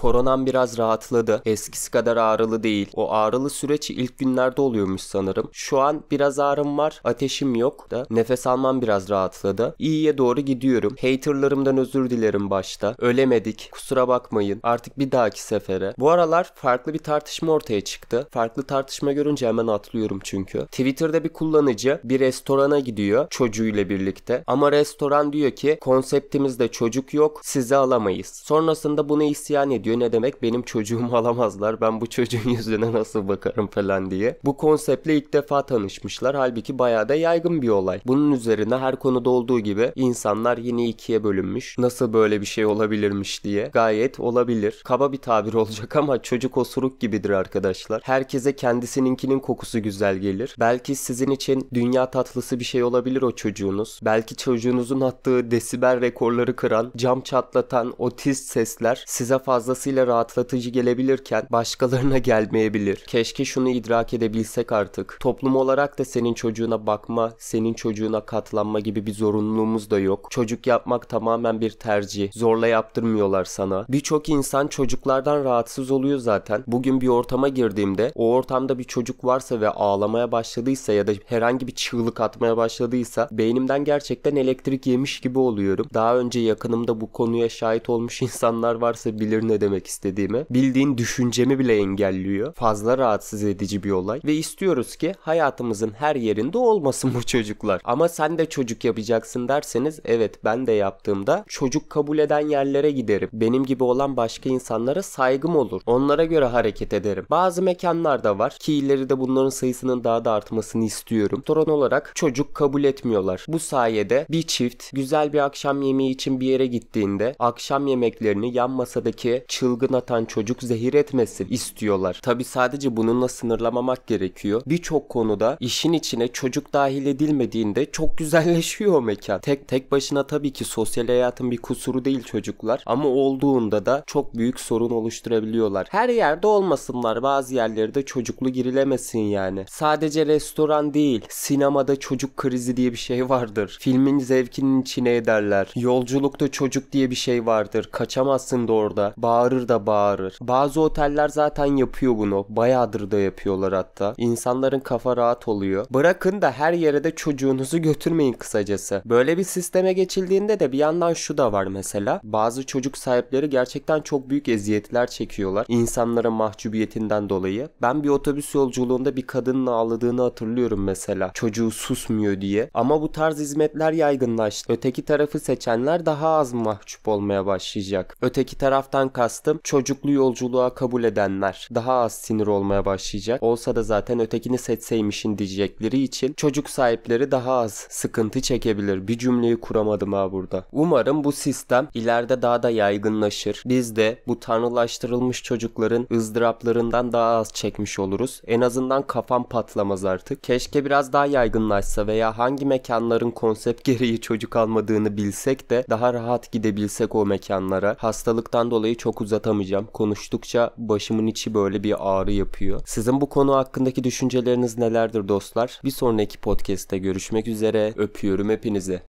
Koronam biraz rahatladı. Eskisi kadar ağrılı değil. O ağrılı süreç ilk günlerde oluyormuş sanırım. Şu an biraz ağrım var. Ateşim yok da nefes almam biraz rahatladı. İyiye doğru gidiyorum. Haterlarımdan özür dilerim başta. Ölemedik. Kusura bakmayın. Artık bir dahaki sefere. Bu aralar farklı bir tartışma ortaya çıktı. Farklı tartışma görünce hemen atlıyorum çünkü. Twitter'da bir kullanıcı bir restorana gidiyor çocuğuyla birlikte. Ama restoran diyor ki konseptimizde çocuk yok sizi alamayız. Sonrasında bunu isyan ediyor diyor. Ne demek benim çocuğumu alamazlar. Ben bu çocuğun yüzüne nasıl bakarım falan diye. Bu konseptle ilk defa tanışmışlar. Halbuki bayağı da yaygın bir olay. Bunun üzerine her konuda olduğu gibi insanlar yine ikiye bölünmüş. Nasıl böyle bir şey olabilirmiş diye. Gayet olabilir. Kaba bir tabir olacak ama çocuk osuruk gibidir arkadaşlar. Herkese kendisininkinin kokusu güzel gelir. Belki sizin için dünya tatlısı bir şey olabilir o çocuğunuz. Belki çocuğunuzun attığı desibel rekorları kıran, cam çatlatan, otiz sesler size fazla fazlasıyla rahatlatıcı gelebilirken başkalarına gelmeyebilir. Keşke şunu idrak edebilsek artık. Toplum olarak da senin çocuğuna bakma, senin çocuğuna katlanma gibi bir zorunluluğumuz da yok. Çocuk yapmak tamamen bir tercih. Zorla yaptırmıyorlar sana. Birçok insan çocuklardan rahatsız oluyor zaten. Bugün bir ortama girdiğimde o ortamda bir çocuk varsa ve ağlamaya başladıysa ya da herhangi bir çığlık atmaya başladıysa beynimden gerçekten elektrik yemiş gibi oluyorum. Daha önce yakınımda bu konuya şahit olmuş insanlar varsa bilir ne demek demek istediğimi. Bildiğin düşüncemi bile engelliyor. Fazla rahatsız edici bir olay ve istiyoruz ki hayatımızın her yerinde olmasın bu çocuklar. Ama sen de çocuk yapacaksın derseniz evet ben de yaptığımda çocuk kabul eden yerlere giderim. Benim gibi olan başka insanlara saygım olur. Onlara göre hareket ederim. Bazı mekanlar da var ki ileri de bunların sayısının daha da artmasını istiyorum. Toron olarak çocuk kabul etmiyorlar. Bu sayede bir çift güzel bir akşam yemeği için bir yere gittiğinde akşam yemeklerini yan masadaki çılgın atan çocuk zehir etmesin istiyorlar. Tabi sadece bununla sınırlamamak gerekiyor. Birçok konuda işin içine çocuk dahil edilmediğinde çok güzelleşiyor mekan. Tek tek başına tabii ki sosyal hayatın bir kusuru değil çocuklar ama olduğunda da çok büyük sorun oluşturabiliyorlar. Her yerde olmasınlar bazı yerlerde çocuklu girilemesin yani. Sadece restoran değil sinemada çocuk krizi diye bir şey vardır. Filmin zevkinin içine ederler. Yolculukta çocuk diye bir şey vardır. Kaçamazsın da orada. Bağır bağırır da bağırır. Bazı oteller zaten yapıyor bunu. Bayağıdır da yapıyorlar hatta. İnsanların kafa rahat oluyor. Bırakın da her yere de çocuğunuzu götürmeyin kısacası. Böyle bir sisteme geçildiğinde de bir yandan şu da var mesela. Bazı çocuk sahipleri gerçekten çok büyük eziyetler çekiyorlar. İnsanların mahcubiyetinden dolayı. Ben bir otobüs yolculuğunda bir kadının ağladığını hatırlıyorum mesela. Çocuğu susmuyor diye. Ama bu tarz hizmetler yaygınlaştı. Öteki tarafı seçenler daha az mahcup olmaya başlayacak. Öteki taraftan kast kastım çocuklu yolculuğa kabul edenler daha az sinir olmaya başlayacak. Olsa da zaten ötekini seçseymişin diyecekleri için çocuk sahipleri daha az sıkıntı çekebilir. Bir cümleyi kuramadım ha burada. Umarım bu sistem ileride daha da yaygınlaşır. Biz de bu tanrılaştırılmış çocukların ızdıraplarından daha az çekmiş oluruz. En azından kafam patlamaz artık. Keşke biraz daha yaygınlaşsa veya hangi mekanların konsept gereği çocuk almadığını bilsek de daha rahat gidebilsek o mekanlara. Hastalıktan dolayı çok uzun uzatamayacağım. Konuştukça başımın içi böyle bir ağrı yapıyor. Sizin bu konu hakkındaki düşünceleriniz nelerdir dostlar? Bir sonraki podcast'te görüşmek üzere. Öpüyorum hepinizi.